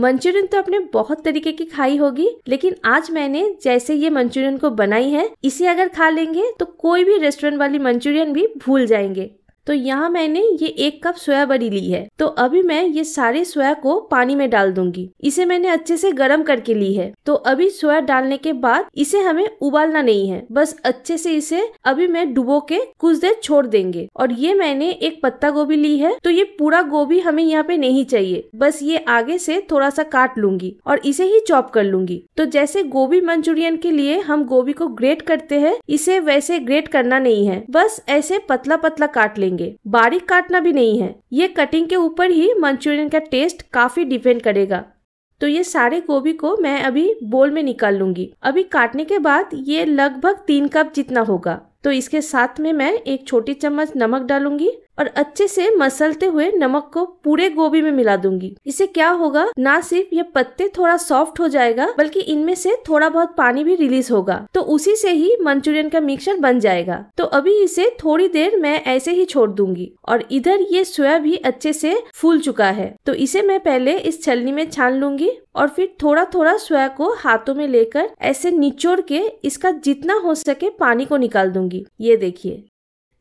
Manchurian तो आपने बहुत तरीके की खाई होगी लेकिन आज मैंने जैसे ये मंचूरियन को बनाई है इसे अगर खा लेंगे तो कोई भी रेस्टोरेंट वाली मंचूरियन भी भूल जाएंगे तो यहाँ मैंने ये एक कप सोया बड़ी ली है तो अभी मैं ये सारे सोया को पानी में डाल दूंगी इसे मैंने अच्छे से गर्म करके ली है तो अभी सोया डालने के बाद इसे हमें उबालना नहीं है बस अच्छे से इसे अभी मैं डुबो के कुछ देर छोड़ देंगे और ये मैंने एक पत्ता गोभी ली है तो ये पूरा गोभी हमें यहाँ पे नहीं चाहिए बस ये आगे से थोड़ा सा काट लूंगी और इसे ही चॉप कर लूंगी तो जैसे गोभी मंचूरियन के लिए हम गोभी को ग्रेट करते हैं इसे वैसे ग्रेट करना नहीं है बस ऐसे पतला पतला काट लेंगे करेंगे बारीक काटना भी नहीं है ये कटिंग के ऊपर ही मंचूरियन का टेस्ट काफ़ी डिपेंड करेगा तो ये सारे गोभी को मैं अभी बोल में निकाल लूंगी अभी काटने के बाद ये लगभग तीन कप जितना होगा तो इसके साथ में मैं एक छोटी चम्मच नमक डालूंगी और अच्छे से मसलते हुए नमक को पूरे गोभी में मिला दूंगी इससे क्या होगा ना सिर्फ ये पत्ते थोड़ा सॉफ्ट हो जाएगा बल्कि इनमें से थोड़ा बहुत पानी भी रिलीज होगा तो उसी से ही मंचूरियन का मिक्सचर बन जाएगा तो अभी इसे थोड़ी देर मैं ऐसे ही छोड़ दूंगी और इधर ये सोया भी अच्छे से फूल चुका है तो इसे मैं पहले इस छलनी में छान लूंगी और फिर थोड़ा थोड़ा सोया को हाथों में लेकर ऐसे निचोड़ के इसका जितना हो सके पानी को निकाल दूंगी ये देखिए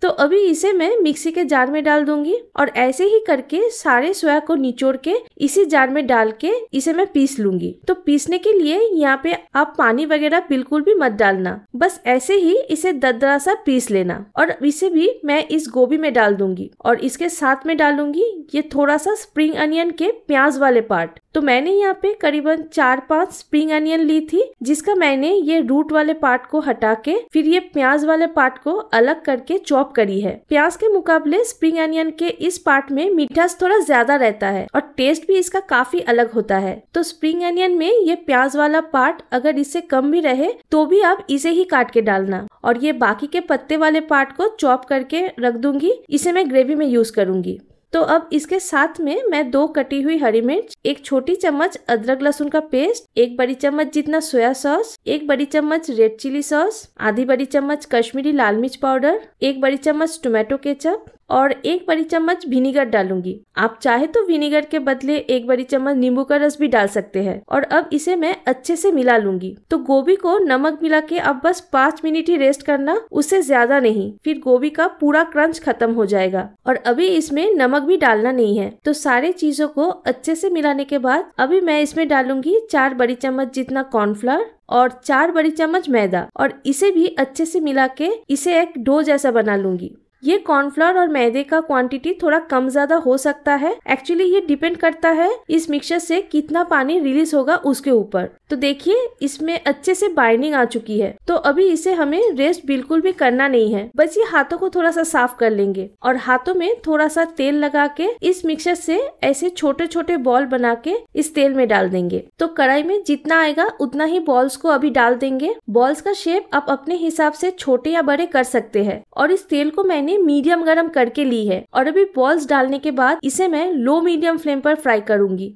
तो अभी इसे मैं मिक्सी के जार में डाल दूंगी और ऐसे ही करके सारे सोया को निचोड़ के इसी जार में डाल के इसे मैं पीस लूंगी तो पीसने के लिए यहाँ पे आप पानी वगैरह बिल्कुल भी मत डालना बस ऐसे ही इसे ददरा सा पीस लेना और इसे भी मैं इस गोभी में डाल दूंगी और इसके साथ में डालूंगी ये थोड़ा सा स्प्रिंग अनियन के प्याज वाले पार्ट तो मैंने यहाँ पे करीबन चार पांच स्प्रिंग अनियन ली थी जिसका मैंने ये रूट वाले पार्ट को हटा के फिर ये प्याज वाले पार्ट को अलग करके चॉप करी है प्याज के मुकाबले स्प्रिंग अनियन के इस पार्ट में मिठास थोड़ा ज्यादा रहता है और टेस्ट भी इसका काफी अलग होता है तो स्प्रिंग अनियन में ये प्याज वाला पार्ट अगर इससे कम भी रहे तो भी आप इसे ही काट के डालना और ये बाकी के पत्ते वाले पार्ट को चॉप करके रख दूंगी इसे मैं ग्रेवी में यूज करूंगी तो अब इसके साथ में मैं दो कटी हुई हरी मिर्च एक छोटी चम्मच अदरक लहसुन का पेस्ट एक बड़ी चम्मच जितना सोया सॉस एक बड़ी चम्मच रेड चिली सॉस आधी बड़ी चम्मच कश्मीरी लाल मिर्च पाउडर एक बड़ी चम्मच टोमेटो केचप और एक बड़ी चम्मच विनीगर डालूंगी आप चाहे तो विनीगर के बदले एक बड़ी चम्मच नींबू का रस भी डाल सकते हैं और अब इसे मैं अच्छे से मिला लूंगी तो गोभी को नमक मिला के अब बस पाँच मिनट ही रेस्ट करना उससे ज्यादा नहीं फिर गोभी का पूरा क्रंच खत्म हो जाएगा और अभी इसमें नमक भी डालना नहीं है तो सारे चीजों को अच्छे से मिलाने के बाद अभी मैं इसमें डालूंगी चार बड़ी चम्मच जितना कॉर्नफ्लावर और चार बड़ी चम्मच मैदा और इसे भी अच्छे से मिला के इसे एक डो जैसा बना लूंगी ये कॉर्नफ्लावर और मैदे का क्वांटिटी थोड़ा कम ज्यादा हो सकता है एक्चुअली ये डिपेंड करता है इस मिक्सचर से कितना पानी रिलीज होगा उसके ऊपर तो देखिए इसमें अच्छे से बाइंडिंग आ चुकी है तो अभी इसे हमें रेस्ट बिल्कुल भी करना नहीं है बस ये हाथों को थोड़ा सा साफ कर लेंगे और हाथों में थोड़ा सा तेल लगा के इस मिक्सचर से ऐसे छोटे छोटे बॉल बना के इस तेल में डाल देंगे तो कढ़ाई में जितना आएगा उतना ही बॉल्स को अभी डाल देंगे बॉल्स का शेप आप अपने हिसाब से छोटे या बड़े कर सकते हैं और इस तेल को मैंने मैंने मीडियम गरम करके ली है और अभी बॉल्स डालने के बाद इसे मैं लो मीडियम फ्लेम पर फ्राई करूंगी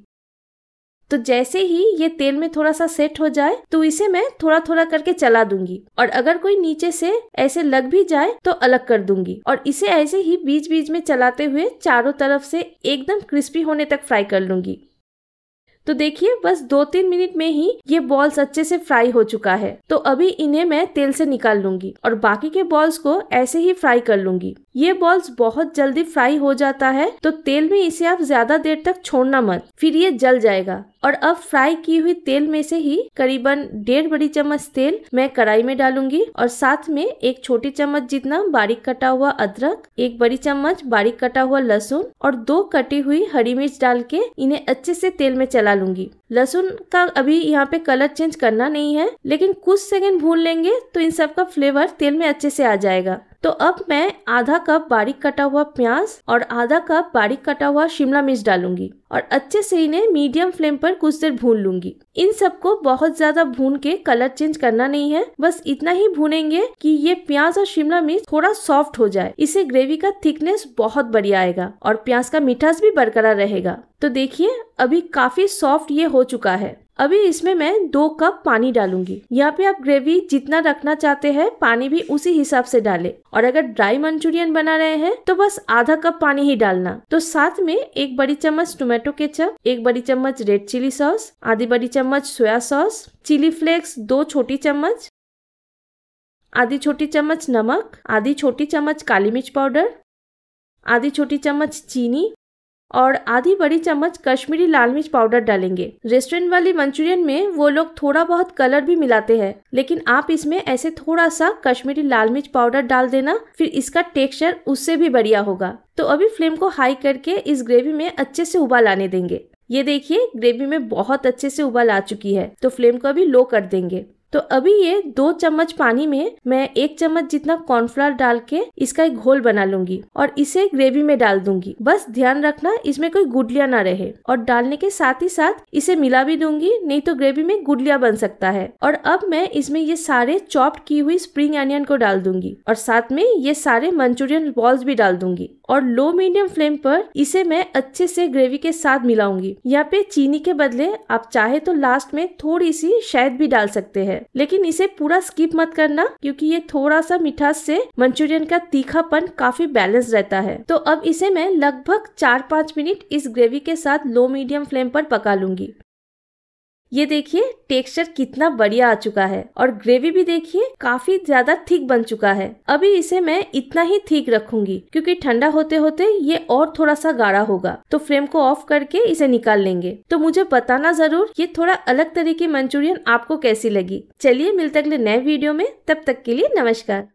तो जैसे ही ये तेल में थोड़ा सा सेट हो जाए तो इसे मैं थोड़ा थोड़ा करके चला दूंगी और अगर कोई नीचे से ऐसे लग भी जाए तो अलग कर दूंगी और इसे ऐसे ही बीच बीच में चलाते हुए चारों तरफ से एकदम क्रिस्पी होने तक फ्राई कर लूंगी तो देखिए बस दो तीन मिनट में ही ये बॉल्स अच्छे से फ्राई हो चुका है तो अभी इन्हें मैं तेल से निकाल लूंगी और बाकी के बॉल्स को ऐसे ही फ्राई कर लूंगी ये बॉल्स बहुत जल्दी फ्राई हो जाता है तो तेल में इसे आप ज्यादा देर तक छोड़ना मत फिर ये जल जाएगा और अब फ्राई की हुई तेल में से ही करीबन डेढ़ बड़ी चम्मच तेल मैं कढ़ाई में डालूंगी और साथ में एक छोटी चम्मच जितना बारीक कटा हुआ अदरक एक बड़ी चम्मच बारीक कटा हुआ लहसुन और दो कटी हुई हरी मिर्च डाल के इन्हें अच्छे से तेल में चला लूंगी लहसुन का अभी यहाँ पे कलर चेंज करना नहीं है लेकिन कुछ सेकंड भून लेंगे तो इन सब का फ्लेवर तेल में अच्छे से आ जाएगा तो अब मैं आधा कप बारीक कटा हुआ प्याज और आधा कप बारीक कटा हुआ शिमला मिर्च डालूंगी और अच्छे से इन्हें मीडियम फ्लेम पर कुछ देर भून लूंगी इन सबको बहुत ज्यादा भून के कलर चेंज करना नहीं है बस इतना ही भूनेंगे कि ये प्याज और शिमला मिर्च थोड़ा सॉफ्ट हो जाए इससे ग्रेवी का थिकनेस बहुत बढ़िया आएगा और प्याज का मिठास भी बरकरार रहेगा तो देखिए अभी काफी सॉफ्ट ये हो चुका है अभी इसमें मैं दो कप पानी डालूंगी यहाँ पे आप ग्रेवी जितना रखना चाहते हैं पानी भी उसी हिसाब से डाले और अगर ड्राई मंचूरियन बना रहे हैं तो बस आधा कप पानी ही डालना तो साथ में एक बड़ी चम्मच टोमेटो केचप एक बड़ी चम्मच रेड चिली सॉस आधी बड़ी चम्मच सोया सॉस चिली फ्लेक्स दो छोटी चम्मच आधी छोटी चम्मच नमक आधी छोटी चम्मच काली मिर्च पाउडर आधी छोटी चम्मच चीनी और आधी बड़ी चम्मच कश्मीरी लाल मिर्च पाउडर डालेंगे रेस्टोरेंट वाली मंचूरियन में वो लोग थोड़ा बहुत कलर भी मिलाते हैं लेकिन आप इसमें ऐसे थोड़ा सा कश्मीरी लाल मिर्च पाउडर डाल देना फिर इसका टेक्सचर उससे भी बढ़िया होगा तो अभी फ्लेम को हाई करके इस ग्रेवी में अच्छे से उबाल आने देंगे ये देखिए ग्रेवी में बहुत अच्छे से उबाल आ चुकी है तो फ्लेम को अभी लो कर देंगे तो अभी ये दो चम्मच पानी में मैं एक चम्मच जितना कॉर्नफ्लावर डाल के इसका एक घोल बना लूंगी और इसे ग्रेवी में डाल दूंगी बस ध्यान रखना इसमें कोई गुडलिया ना रहे और डालने के साथ ही साथ इसे मिला भी दूंगी नहीं तो ग्रेवी में गुडलिया बन सकता है और अब मैं इसमें ये सारे चॉप्ड की हुई स्प्रिंग अनियन को डाल दूंगी और साथ में ये सारे मंचूरियन बॉल्स भी डाल दूंगी और लो मीडियम फ्लेम पर इसे मैं अच्छे से ग्रेवी के साथ मिलाऊंगी यहाँ पे चीनी के बदले आप चाहे तो लास्ट में थोड़ी सी शायद भी डाल सकते हैं लेकिन इसे पूरा स्किप मत करना क्योंकि ये थोड़ा सा मिठास से मंचूरियन का तीखापन काफी बैलेंस रहता है तो अब इसे मैं लगभग चार पाँच मिनट इस ग्रेवी के साथ लो मीडियम फ्लेम पर पका लूंगी ये देखिए टेक्सचर कितना बढ़िया आ चुका है और ग्रेवी भी देखिए काफी ज्यादा थिक बन चुका है अभी इसे मैं इतना ही थिक रखूंगी क्योंकि ठंडा होते होते ये और थोड़ा सा गाढ़ा होगा तो फ्लेम को ऑफ करके इसे निकाल लेंगे तो मुझे बताना जरूर ये थोड़ा अलग तरह की मंचूरियन आपको कैसी लगी चलिए मिलते अगले नए वीडियो में तब तक के लिए नमस्कार